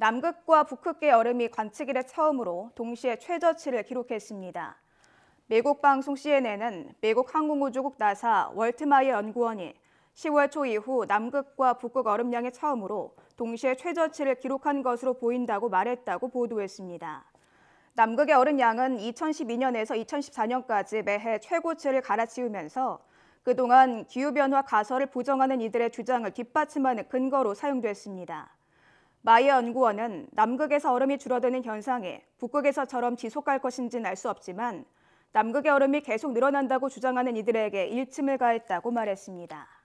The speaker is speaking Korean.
남극과 북극의얼음이 관측 이래 처음으로 동시에 최저치를 기록했습니다. 미국 방송 CNN은 미국 항공우주국 나사 월트마이 연구원이 10월 초 이후 남극과 북극 얼음량이 처음으로 동시에 최저치를 기록한 것으로 보인다고 말했다고 보도했습니다. 남극의 얼음량은 2012년에서 2014년까지 매해 최고치를 갈아치우면서 그동안 기후변화 가설을 부정하는 이들의 주장을 뒷받침하는 근거로 사용됐습니다. 마이어 연구원은 남극에서 얼음이 줄어드는 현상이 북극에서처럼 지속할 것인지는 알 수 없지만 남극의 얼음이 계속 늘어난다고 주장하는 이들에게 일침을 가했다고 말했습니다.